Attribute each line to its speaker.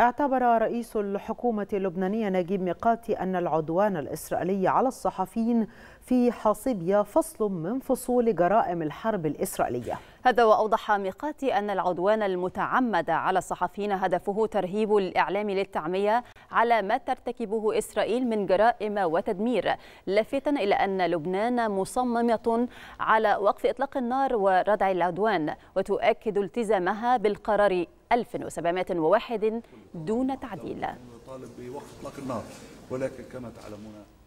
Speaker 1: اعتبر رئيس الحكومة اللبنانية نجيب ميقاتي أن العدوان الإسرائيلي على الصحفيين في حاصبيا فصل من فصول جرائم الحرب الإسرائيلية
Speaker 2: هذا وأوضح ميقاتي أن العدوان المتعمد على الصحفيين هدفه ترهيب الإعلام للتعمية على ما ترتكبه إسرائيل من جرائم وتدمير لافتا إلى أن لبنان مصممة على وقف إطلاق النار وردع العدوان وتؤكد التزامها بالقرار 1701 دون تعديل.
Speaker 3: نطالب بوقف إطلاق النار ولكن كما تعلمون